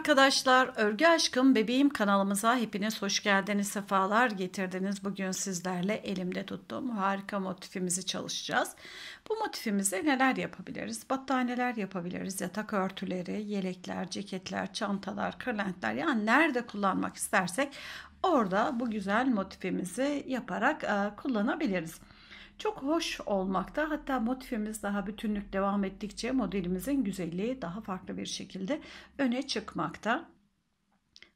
arkadaşlar, Örgü Aşkım Bebeğim kanalımıza hepiniz hoş geldiniz, sefalar getirdiniz. Bugün sizlerle elimde tuttuğum harika motifimizi çalışacağız. Bu motifimize neler yapabiliriz? Battaniyeler yapabiliriz, yatak örtüleri, yelekler, ceketler, çantalar, kırlentler. Yani nerede kullanmak istersek orada bu güzel motifimizi yaparak e, kullanabiliriz çok hoş olmakta. Hatta motifimiz daha bütünlük devam ettikçe modelimizin güzelliği daha farklı bir şekilde öne çıkmakta.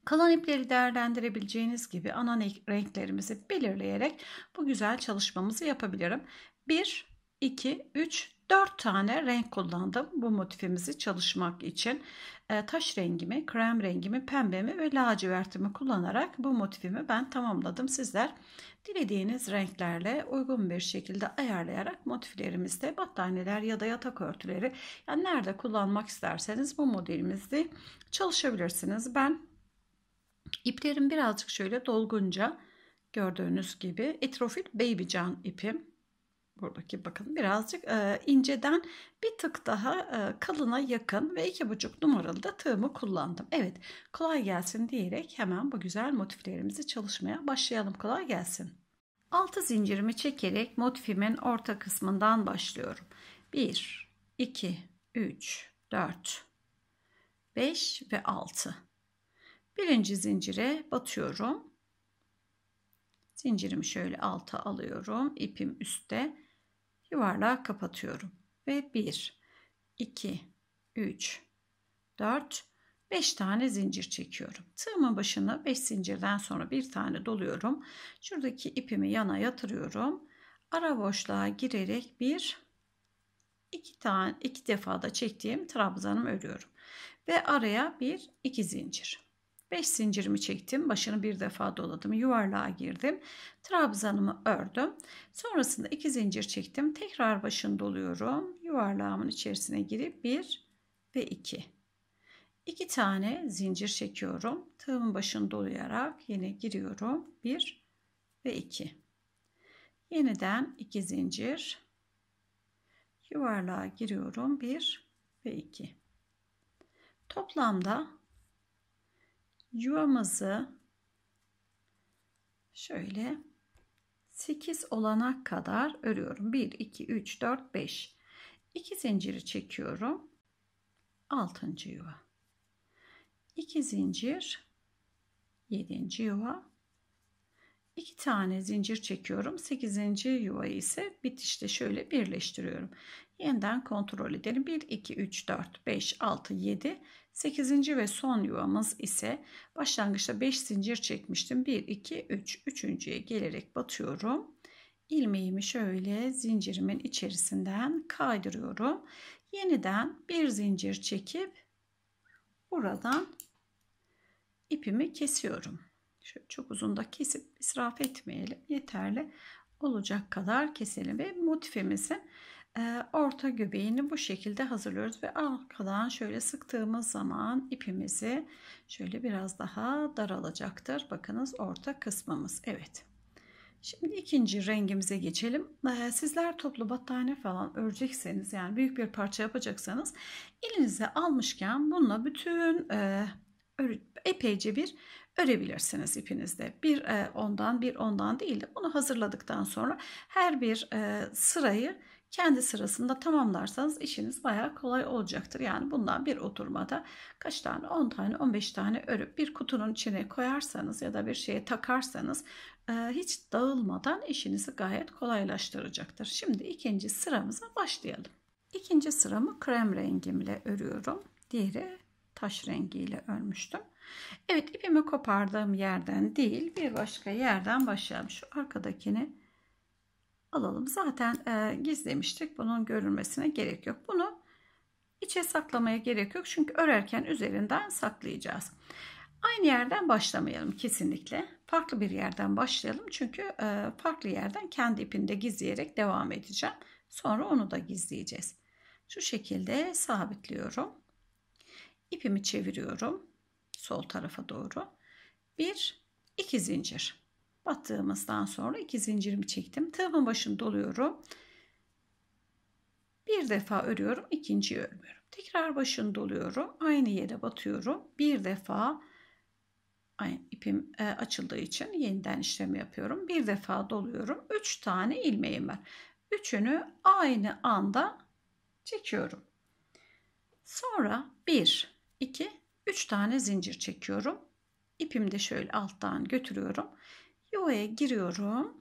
Kalan ipleri değerlendirebileceğiniz gibi ana renklerimizi belirleyerek bu güzel çalışmamızı yapabilirim. 1, 2, 3, 4 tane renk kullandım bu motifimizi çalışmak için. Ee, taş rengimi, krem rengimi, pembemi ve lacivertimi kullanarak bu motifimi ben tamamladım. Sizler Dilediğiniz renklerle uygun bir şekilde ayarlayarak motiflerimizde battaniyeler ya da yatak örtüleri yani nerede kullanmak isterseniz bu modelimizi çalışabilirsiniz. Ben iplerim birazcık şöyle dolgunca gördüğünüz gibi Etrofil Baby Can ipim buradaki bakın birazcık e, inceden bir tık daha e, kalına yakın ve iki buçuk numaralı da tığımı kullandım. Evet kolay gelsin diyerek hemen bu güzel motiflerimizi çalışmaya başlayalım. Kolay gelsin. Altı zincirimi çekerek motifimin orta kısmından başlıyorum. 1, 2, 3, 4, 5 ve 6. Birinci zincire batıyorum. Zincirimi şöyle alta alıyorum. İpim üstte yuvarlağı kapatıyorum. Ve 1, 2, 3, 4, 5 tane zincir çekiyorum. Tığımın başına 5 zincirden sonra bir tane doluyorum. Şuradaki ipimi yana yatırıyorum. Ara boşluğa girerek bir iki tane iki defa da çektiğim trabzanımı örüyorum. Ve araya bir iki zincir. 5 zincirimi çektim. Başını bir defa doladım. Yuvarlığa girdim. Trabzanımı ördüm. Sonrasında 2 zincir çektim. Tekrar başını doluyorum. Yuvarlağımın içerisine girip 1 ve 2. 2 tane zincir çekiyorum. Tığımın başını dolayarak yine giriyorum. 1 ve 2. Yeniden 2 zincir. Yuvarlığa giriyorum. 1 ve 2. Toplamda yuvamızı şöyle 8 olana kadar örüyorum. 1, 2, 3, 4, 5. 2 zinciri çekiyorum. 6. yuva. 2 zincir. 7. yuva. 2 tane zincir çekiyorum. 8. yuvayı ise bitişte şöyle birleştiriyorum. Yeniden kontrol edelim. 1, 2, 3, 4, 5, 6, 7, 8. ve son yuvamız ise başlangıçta 5 zincir çekmiştim. 1, 2, 3, 3.ye gelerek batıyorum. Ilmeğimi şöyle zincirimin içerisinden kaydırıyorum. Yeniden bir zincir çekip buradan ipimi kesiyorum. Şöyle çok uzun da kesip israf etmeyelim. Yeterli olacak kadar keselim ve motifimizin e, orta göbeğini bu şekilde hazırlıyoruz ve arkadan şöyle sıktığımız zaman ipimizi şöyle biraz daha daralacaktır. Bakınız orta kısmımız. Evet. Şimdi ikinci rengimize geçelim. E, sizler toplu battaniye falan örecekseniz yani büyük bir parça yapacaksanız elinize almışken bununla bütün e, epeyce bir örebilirsiniz ipinizde. Bir e, ondan bir ondan değil de bunu hazırladıktan sonra her bir e, sırayı kendi sırasında tamamlarsanız işiniz bayağı kolay olacaktır. Yani bundan bir oturmada kaç tane 10 tane 15 tane örüp bir kutunun içine koyarsanız ya da bir şeye takarsanız e, hiç dağılmadan işinizi gayet kolaylaştıracaktır. Şimdi ikinci sıramıza başlayalım. İkinci sıramı krem rengimle örüyorum. Diğeri taş rengiyle örmüştüm. Evet ipimi kopardığım yerden değil bir başka yerden başlayalım. Şu arkadakini alalım. Zaten e, gizlemiştik. Bunun görülmesine gerek yok. Bunu içe saklamaya gerek yok. Çünkü örerken üzerinden saklayacağız. Aynı yerden başlamayalım kesinlikle. Farklı bir yerden başlayalım. Çünkü e, farklı yerden kendi ipini de gizleyerek devam edeceğim. Sonra onu da gizleyeceğiz. Şu şekilde sabitliyorum. İpimi çeviriyorum sol tarafa doğru. Bir, iki zincir. Battığımızdan sonra iki zincirimi çektim. Tığımın başını doluyorum. Bir defa örüyorum, ikinciyi örmüyorum. Tekrar başını doluyorum. Aynı yere batıyorum. Bir defa ipim e, açıldığı için yeniden işlemi yapıyorum. Bir defa doluyorum. Üç tane ilmeğim var. Üçünü aynı anda çekiyorum. Sonra 1, 2, 3 tane zincir çekiyorum. İpimi de şöyle alttan götürüyorum. Yuvaya giriyorum.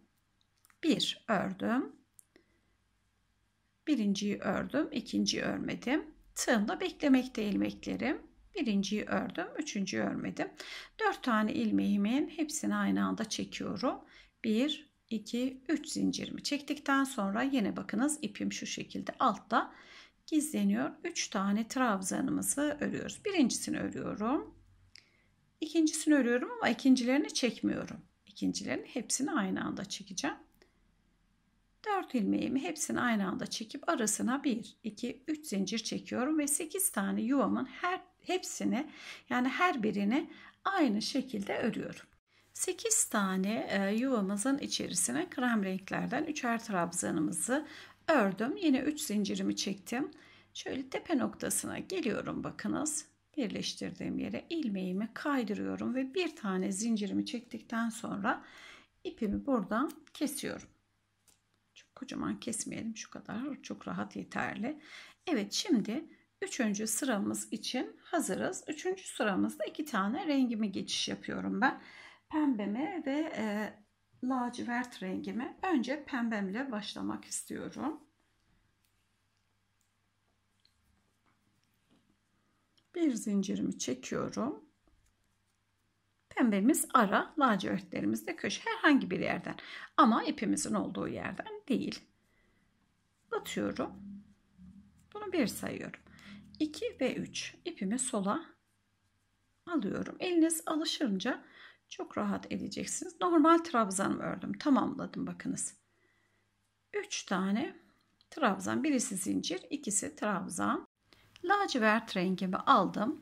1 ördüm. Birinciyi ördüm, ikinciyi örmedim. Tığımda beklemekte ilmeklerim. Birinciyi ördüm, üçüncüyü örmedim. Dört tane ilmeğimin hepsini aynı anda çekiyorum. Bir, iki, üç zincirimi çektikten sonra yine bakınız ipim şu şekilde altta gizleniyor. 3 tane trabzanımızı örüyoruz. Birincisini örüyorum. İkincisini örüyorum ama ikincilerini çekmiyorum. İkincilerin hepsini aynı anda çekeceğim. 4 ilmeğimi hepsini aynı anda çekip arasına 1, 2, 3 zincir çekiyorum ve 8 tane yuvamın her hepsini yani her birini aynı şekilde örüyorum. 8 tane e, yuvamızın içerisine krem renklerden üçer trabzanımızı ördüm. Yine 3 zincirimi çektim. Şöyle tepe noktasına geliyorum bakınız. Birleştirdiğim yere ilmeğimi kaydırıyorum ve bir tane zincirimi çektikten sonra ipimi buradan kesiyorum. Çok kocaman kesmeyelim şu kadar. Çok rahat yeterli. Evet şimdi üçüncü sıramız için hazırız. Üçüncü sıramızda iki tane rengimi geçiş yapıyorum ben. Pembemi ve e, lacivert rengimi önce pembemle başlamak istiyorum. Bir zincirimi çekiyorum. Pembemiz ara, lacivertlerimiz de köşe herhangi bir yerden ama ipimizin olduğu yerden değil. Batıyorum. Bunu bir sayıyorum. 2 ve 3 ipimi sola alıyorum. Eliniz alışınca çok rahat edeceksiniz. Normal trabzan ördüm. Tamamladım bakınız. 3 tane trabzan. Birisi zincir, ikisi trabzan. Lacivert rengimi aldım.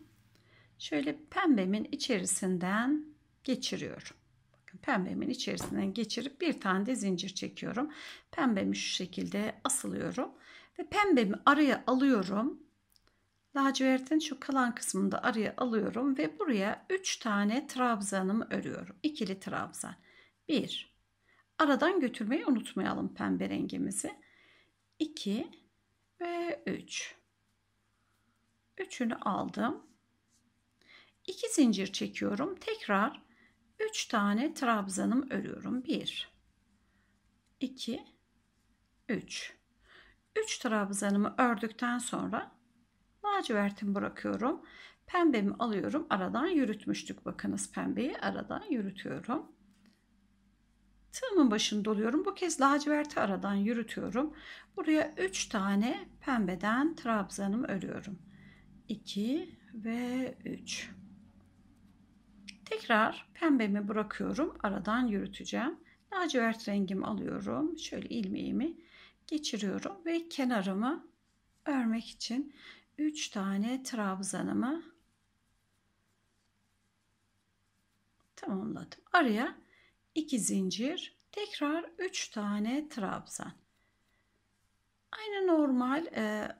Şöyle pembemin içerisinden geçiriyorum. Bakın pembemin içerisinden geçirip bir tane de zincir çekiyorum. Pembemi şu şekilde asılıyorum ve pembemi araya alıyorum lacivertin şu kalan kısmında araya alıyorum ve buraya 3 tane trabzanımı örüyorum. İkili trabzan. 1. Aradan götürmeyi unutmayalım pembe rengimizi. 2 ve 3. Üç. Üçünü aldım. 2 zincir çekiyorum. Tekrar 3 tane trabzanım örüyorum. 1 2 3 3 trabzanımı ördükten sonra lacivertim bırakıyorum. Pembemi alıyorum. Aradan yürütmüştük. Bakınız pembeyi aradan yürütüyorum. Tığımın başını doluyorum. Bu kez laciverti aradan yürütüyorum. Buraya 3 tane pembeden trabzanım örüyorum. 2 ve 3. Tekrar pembemi bırakıyorum. Aradan yürüteceğim. Lacivert rengimi alıyorum. Şöyle ilmeğimi geçiriyorum ve kenarımı örmek için 3 tane trabzanımı tamamladım. Araya 2 zincir, tekrar 3 tane trabzan. Aynı normal e,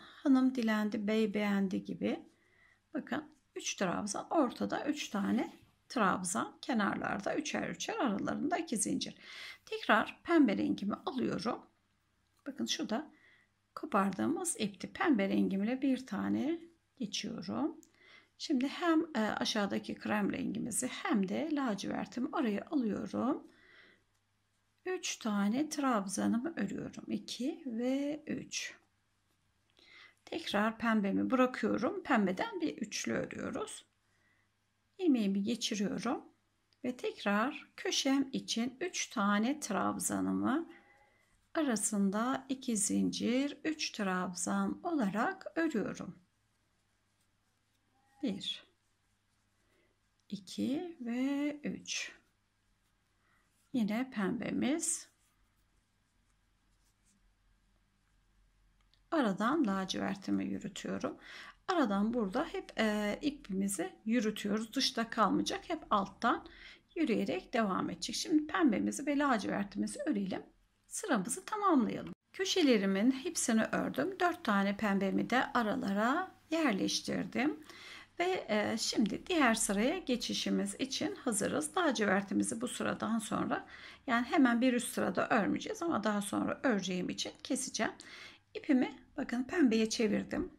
hanım dilendi, bey beğendi gibi. Bakın 3 trabzan, ortada 3 tane trabzan, kenarlarda üçer üçer, aralarında 2 zincir. Tekrar pembe rengimi alıyorum. Bakın şu da kopardığımız ipti pembe rengimle bir tane geçiyorum. Şimdi hem e, aşağıdaki krem rengimizi hem de lacivertimi araya alıyorum. 3 tane trabzanımı örüyorum. 2 ve 3. Tekrar pembemi bırakıyorum. Pembeden bir üçlü örüyoruz. İlmeğimi geçiriyorum ve tekrar köşem için 3 tane trabzanımı arasında 2 zincir 3 trabzan olarak örüyorum 1 2 ve 3 yine pembemiz aradan lacivertimi yürütüyorum aradan burada hep e, ipimizi yürütüyoruz dışta kalmayacak hep alttan yürüyerek devam edecek şimdi pembemizi ve lacivertimizi örelim sıramızı tamamlayalım. Köşelerimin hepsini ördüm. 4 tane pembemi de aralara yerleştirdim. Ve e, şimdi diğer sıraya geçişimiz için hazırız. Lacivertimizi bu sıradan sonra yani hemen bir üst sırada örmeyeceğiz ama daha sonra öreceğim için keseceğim. İpimi bakın pembeye çevirdim.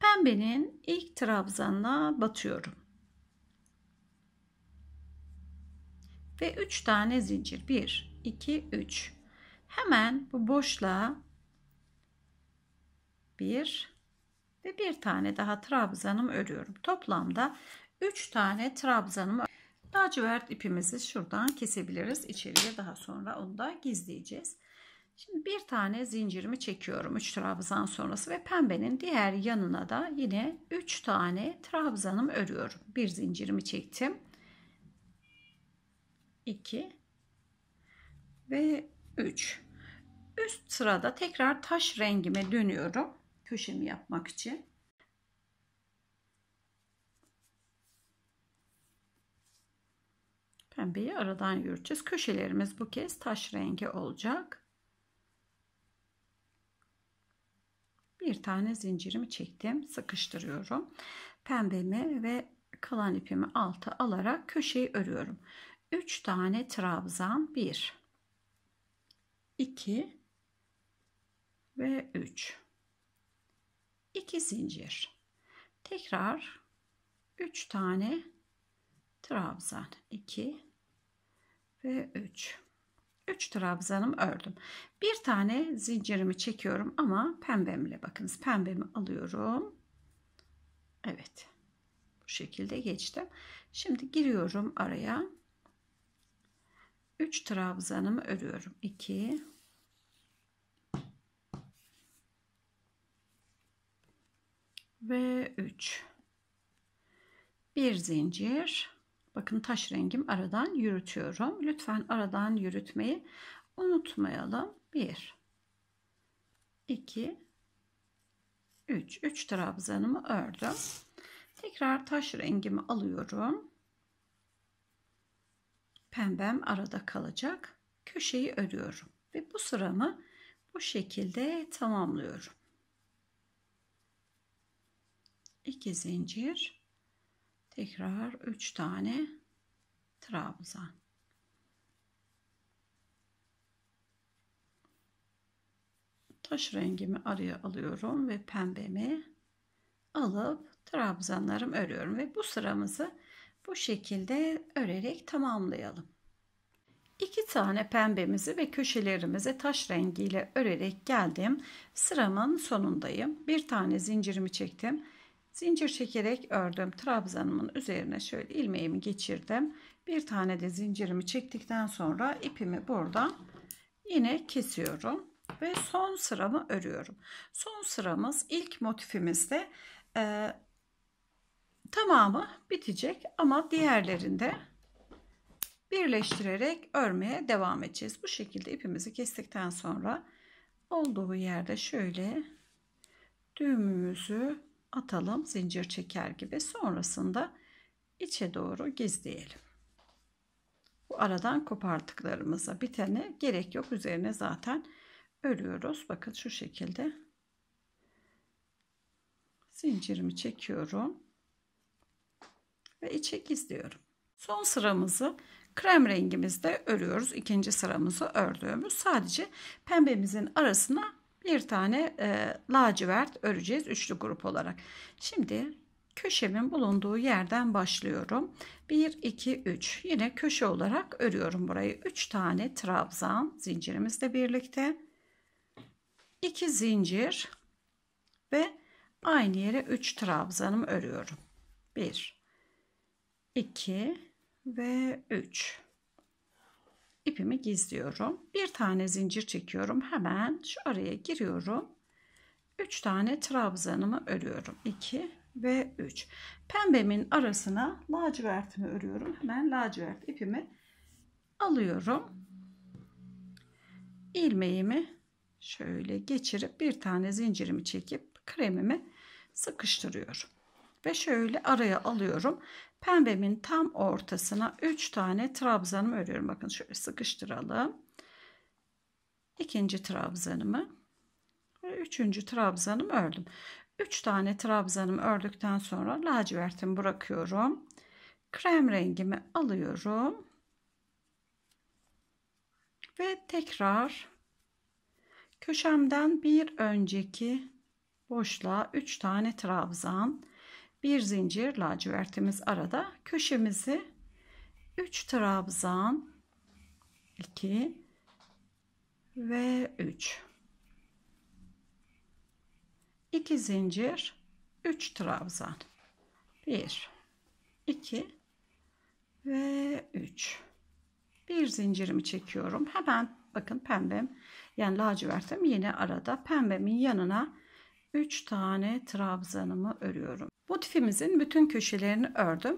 Pembenin ilk trabzanına batıyorum. Ve 3 tane zincir. 1 2, 3. Hemen bu boşluğa bir ve bir tane daha trabzanım örüyorum. Toplamda 3 tane trabzanım lacivert ipimizi şuradan kesebiliriz. İçeriye daha sonra onu da gizleyeceğiz. Şimdi bir tane zincirimi çekiyorum 3 trabzan sonrası ve pembenin diğer yanına da yine 3 tane trabzanım örüyorum. Bir zincirimi çektim. 2 ve 3. Üst sırada tekrar taş rengime dönüyorum. Köşemi yapmak için. Pembeyi aradan yürüteceğiz. Köşelerimiz bu kez taş rengi olacak. Bir tane zincirimi çektim. Sıkıştırıyorum. Pembemi ve kalan ipimi alta alarak köşeyi örüyorum. 3 tane trabzan 1 2 ve 3 2 zincir tekrar 3 tane trabzan 2 ve 3 3 trabzanım ördüm bir tane zincirimi çekiyorum ama pembemle bakınız pembemi alıyorum Evet bu şekilde geçtim şimdi giriyorum araya 3 trabzanımı örüyorum. 2 ve 3 bir zincir bakın taş rengim aradan yürütüyorum lütfen aradan yürütmeyi unutmayalım 1 2 3 3 trabzanımı ördüm tekrar taş rengimi alıyorum pembem arada kalacak. Köşeyi örüyorum ve bu sıramı bu şekilde tamamlıyorum. 2 zincir tekrar 3 tane trabzan. Taş rengimi araya alıyorum ve pembemi alıp trabzanlarım örüyorum ve bu sıramızı bu şekilde örerek tamamlayalım. İki tane pembemizi ve köşelerimizi taş rengiyle örerek geldim. Sıramın sonundayım. Bir tane zincirimi çektim. Zincir çekerek ördüm. Trabzanımın üzerine şöyle ilmeğimi geçirdim. Bir tane de zincirimi çektikten sonra ipimi burada yine kesiyorum ve son sıramı örüyorum. Son sıramız ilk motifimizde Tamamı bitecek ama diğerlerinde birleştirerek örmeye devam edeceğiz. Bu şekilde ipimizi kestikten sonra olduğu yerde şöyle düğümümüzü atalım zincir çeker gibi sonrasında içe doğru gizleyelim. Bu aradan koparttıklarımıza bitene gerek yok üzerine zaten örüyoruz. Bakın şu şekilde zincirimi çekiyorum ve içe gizliyorum. Son sıramızı krem rengimizde örüyoruz. İkinci sıramızı ördüğümüz sadece pembemizin arasına bir tane e, lacivert öreceğiz üçlü grup olarak. Şimdi köşemin bulunduğu yerden başlıyorum. 1 2 3 yine köşe olarak örüyorum burayı. 3 tane trabzan zincirimizle birlikte 2 zincir ve aynı yere 3 trabzanım örüyorum. 1 2 ve 3 ipimi gizliyorum bir tane zincir çekiyorum hemen şu araya giriyorum 3 tane trabzanımı örüyorum 2 ve 3 pembemin arasına lacivertimi örüyorum hemen lacivert ipimi alıyorum ilmeğimi şöyle geçirip bir tane zincirimi çekip kremimi sıkıştırıyorum ve şöyle araya alıyorum. Pembemin tam ortasına 3 tane trabzanımı örüyorum. Bakın şöyle sıkıştıralım. İkinci trabzanımı ve üçüncü trabzanımı ördüm. 3 tane trabzanımı ördükten sonra lacivertimi bırakıyorum. Krem rengimi alıyorum. Ve tekrar köşemden bir önceki boşluğa 3 tane trabzan bir zincir lacivertimiz arada köşemizi 3 trabzan 2 ve 3 2 zincir 3 trabzan 1 2 ve 3 bir zincirimi çekiyorum hemen bakın pembem yani lacivertim yine arada pembemin yanına 3 tane trabzanımı örüyorum Motifimizin bütün köşelerini ördüm.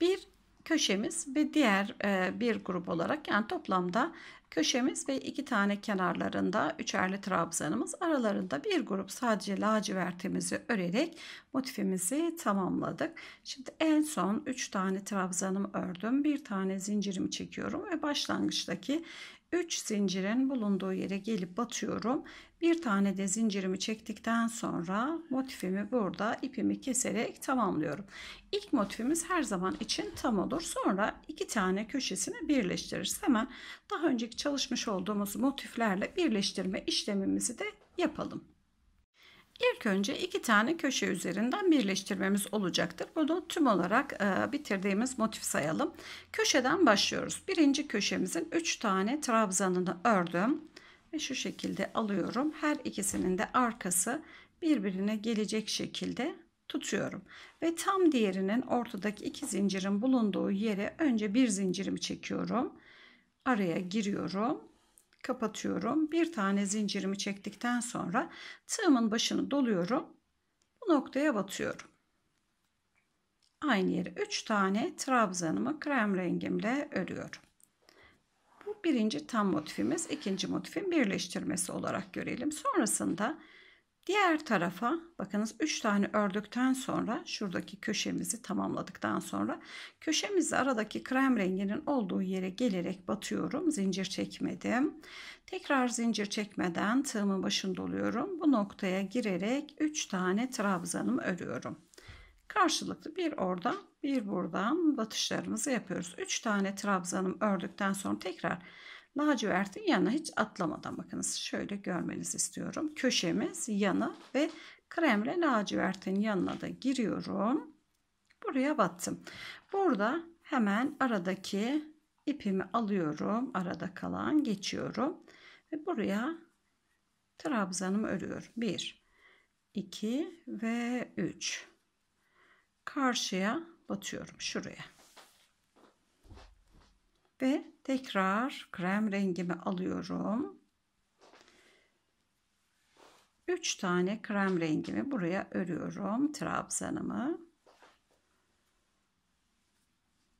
Bir köşemiz ve diğer e, bir grup olarak yani toplamda köşemiz ve iki tane kenarlarında üçerli trabzanımız aralarında bir grup sadece lacivertimizi örerek motifimizi tamamladık. Şimdi en son üç tane trabzanımı ördüm. Bir tane zincirimi çekiyorum ve başlangıçtaki 3 zincirin bulunduğu yere gelip batıyorum. Bir tane de zincirimi çektikten sonra motifimi burada ipimi keserek tamamlıyorum. İlk motifimiz her zaman için tam olur. Sonra iki tane köşesini birleştiririz. Hemen daha önceki çalışmış olduğumuz motiflerle birleştirme işlemimizi de yapalım. İlk önce iki tane köşe üzerinden birleştirmemiz olacaktır. Bunu tüm olarak e, bitirdiğimiz motif sayalım. Köşeden başlıyoruz. Birinci köşemizin 3 tane trabzanını ördüm. Ve şu şekilde alıyorum. Her ikisinin de arkası birbirine gelecek şekilde tutuyorum. Ve tam diğerinin ortadaki iki zincirin bulunduğu yere önce bir zincirimi çekiyorum. Araya giriyorum kapatıyorum. Bir tane zincirimi çektikten sonra tığımın başını doluyorum. Bu noktaya batıyorum. Aynı yere 3 tane trabzanımı krem rengimle örüyorum. Bu birinci tam motifimiz. ikinci motifin birleştirmesi olarak görelim. Sonrasında Diğer tarafa bakınız 3 tane ördükten sonra şuradaki köşemizi tamamladıktan sonra köşemizi aradaki krem renginin olduğu yere gelerek batıyorum. Zincir çekmedim. Tekrar zincir çekmeden tığımın başını doluyorum. Bu noktaya girerek 3 tane trabzanımı örüyorum. Karşılıklı bir oradan bir buradan batışlarımızı yapıyoruz. 3 tane trabzanım ördükten sonra tekrar lacivertin yanına hiç atlamadan bakınız şöyle görmenizi istiyorum. Köşemiz yana ve kremle lacivertin yanına da giriyorum. Buraya battım. Burada hemen aradaki ipimi alıyorum. Arada kalan geçiyorum. Ve buraya trabzanımı örüyorum. 1, 2 ve 3. Karşıya batıyorum şuraya. Ve tekrar krem rengimi alıyorum. 3 tane krem rengimi buraya örüyorum. Trabzanımı.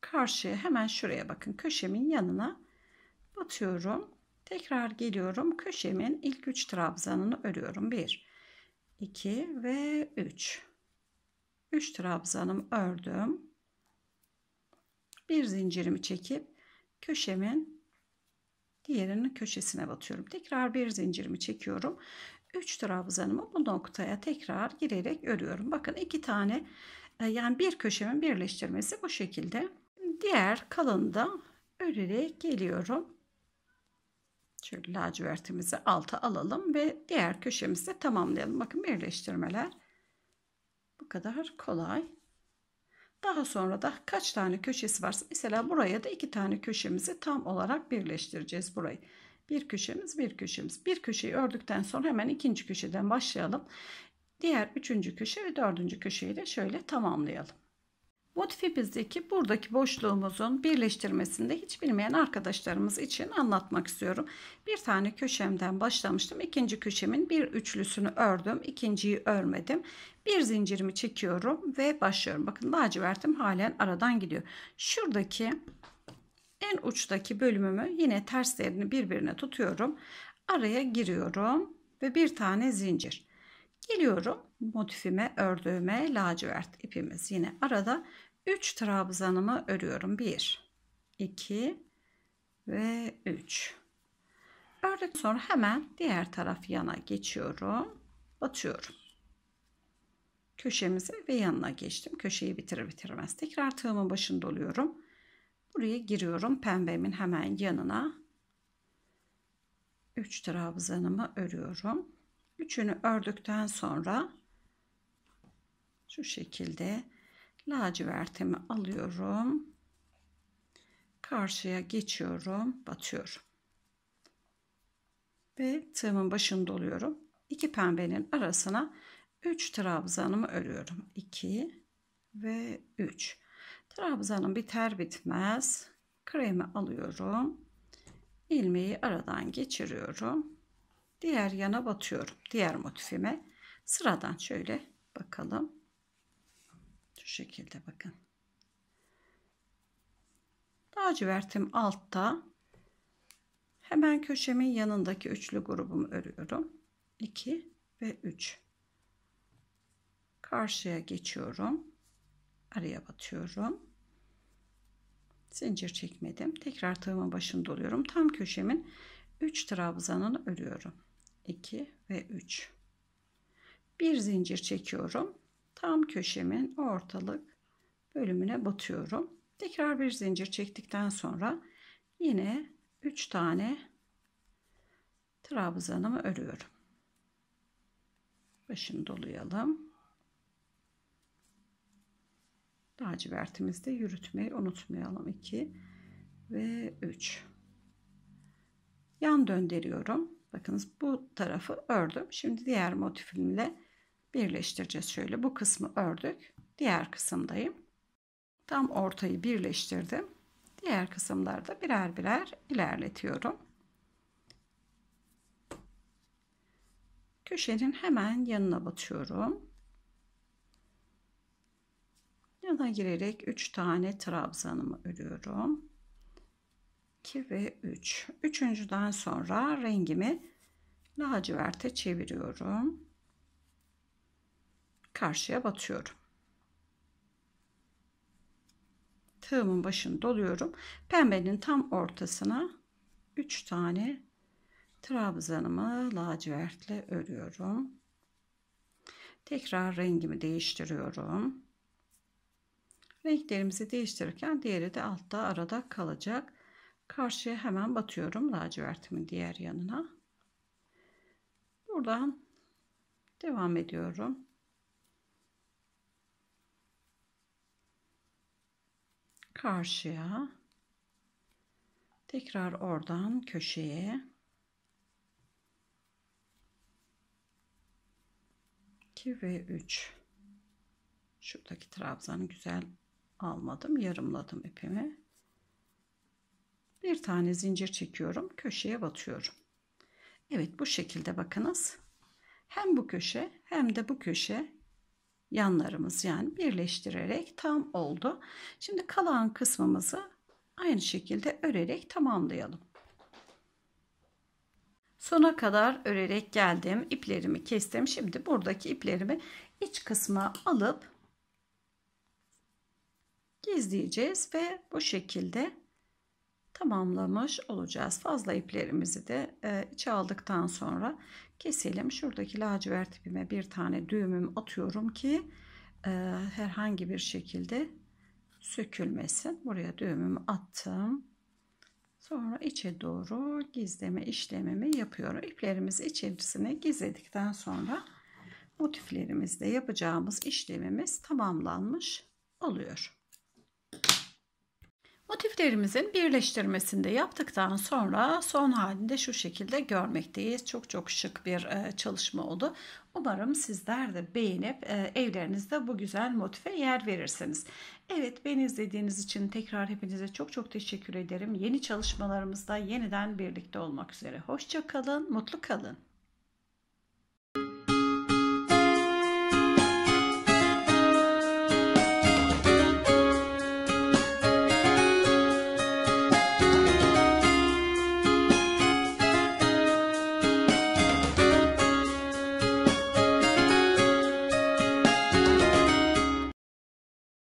Karşıya hemen şuraya bakın. Köşemin yanına batıyorum. Tekrar geliyorum. Köşemin ilk 3 trabzanını örüyorum. 1, 2 ve 3. 3 trabzanım ördüm. Bir zincirimi çekip köşemin diğerinin köşesine batıyorum. Tekrar bir zincirimi çekiyorum. 3 trabzanımı bu noktaya tekrar girerek örüyorum. Bakın iki tane e, yani bir köşemin birleştirmesi bu şekilde. Diğer kalanı da örerek geliyorum. Şöyle lacivertimizi alta alalım ve diğer köşemizi tamamlayalım. Bakın birleştirmeler bu kadar kolay. Daha sonra da kaç tane köşesi varsa mesela buraya da iki tane köşemizi tam olarak birleştireceğiz burayı. Bir köşemiz bir köşemiz. Bir köşeyi ördükten sonra hemen ikinci köşeden başlayalım. Diğer üçüncü köşe ve dördüncü köşeyi de şöyle tamamlayalım. Motifimizdeki buradaki boşluğumuzun birleştirmesinde hiç bilmeyen arkadaşlarımız için anlatmak istiyorum. Bir tane köşemden başlamıştım. İkinci köşemin bir üçlüsünü ördüm. ikinciyi örmedim. Bir zincirimi çekiyorum ve başlıyorum. Bakın lacivertim halen aradan gidiyor. Şuradaki en uçtaki bölümümü yine terslerini birbirine tutuyorum. Araya giriyorum ve bir tane zincir. Geliyorum motifime ördüğüme lacivert ipimiz yine arada 3 trabzanımı örüyorum. 1, 2 ve 3. Ördükten sonra hemen diğer taraf yana geçiyorum. Batıyorum. Köşemize ve yanına geçtim. Köşeyi bitirir bitirmez. Tekrar tığımın başını doluyorum. Buraya giriyorum. Pembemin hemen yanına 3 trabzanımı örüyorum. Üçünü ördükten sonra şu şekilde lacivertimi alıyorum. Karşıya geçiyorum. Batıyorum. Ve tığımın başını doluyorum. İki pembenin arasına 3 trabzanımı örüyorum. 2 ve 3. Trabzanım biter bitmez kremi alıyorum. ilmeği aradan geçiriyorum. Diğer yana batıyorum. Diğer motifime sıradan şöyle bakalım. Şu şekilde bakın. Lacivertim altta. Hemen köşemin yanındaki üçlü grubumu örüyorum. 2 ve 3. Karşıya geçiyorum. Araya batıyorum. Zincir çekmedim. Tekrar tığımın başını doluyorum. Tam köşemin 3 trabzanını örüyorum. 2 ve 3. Bir zincir çekiyorum tam köşemin ortalık bölümüne batıyorum. Tekrar bir zincir çektikten sonra yine 3 tane trabzanımı örüyorum. Başını dolayalım. Lacivertimizde yürütmeyi unutmayalım. 2 ve 3. Yan döndürüyorum. Bakınız bu tarafı ördüm. Şimdi diğer motifimle birleştireceğiz. Şöyle bu kısmı ördük. Diğer kısımdayım. Tam ortayı birleştirdim. Diğer kısımlarda birer birer ilerletiyorum. Köşenin hemen yanına batıyorum. Yana girerek 3 tane trabzanımı örüyorum. 2 ve 3. Üçüncüden sonra rengimi laciverte çeviriyorum karşıya batıyorum. Tığımın başını doluyorum. Pembenin tam ortasına 3 tane trabzanımı lacivertle örüyorum. Tekrar rengimi değiştiriyorum. Renklerimizi değiştirirken diğeri de altta arada kalacak. Karşıya hemen batıyorum lacivertimin diğer yanına. Buradan devam ediyorum. karşıya tekrar oradan köşeye iki ve 3. şuradaki trabzanı güzel almadım yarımladım ipimi bir tane zincir çekiyorum köşeye batıyorum Evet bu şekilde bakınız hem bu köşe hem de bu köşe yanlarımız yani birleştirerek tam oldu. Şimdi kalan kısmımızı aynı şekilde örerek tamamlayalım. Sona kadar örerek geldim. İplerimi kestim. Şimdi buradaki iplerimi iç kısma alıp gizleyeceğiz ve bu şekilde tamamlamış olacağız. Fazla iplerimizi de e, içe aldıktan sonra keselim. Şuradaki lacivert ipime bir tane düğümüm atıyorum ki e, herhangi bir şekilde sökülmesin. Buraya düğümümü attım. Sonra içe doğru gizleme işlemimi yapıyorum. İplerimizi içerisine gizledikten sonra motiflerimizde yapacağımız işlemimiz tamamlanmış oluyor. Motiflerimizin birleştirmesini de yaptıktan sonra son halinde şu şekilde görmekteyiz. Çok çok şık bir e, çalışma oldu. Umarım sizler de beğenip e, evlerinizde bu güzel motife yer verirsiniz. Evet beni izlediğiniz için tekrar hepinize çok çok teşekkür ederim. Yeni çalışmalarımızda yeniden birlikte olmak üzere. Hoşça kalın, mutlu kalın.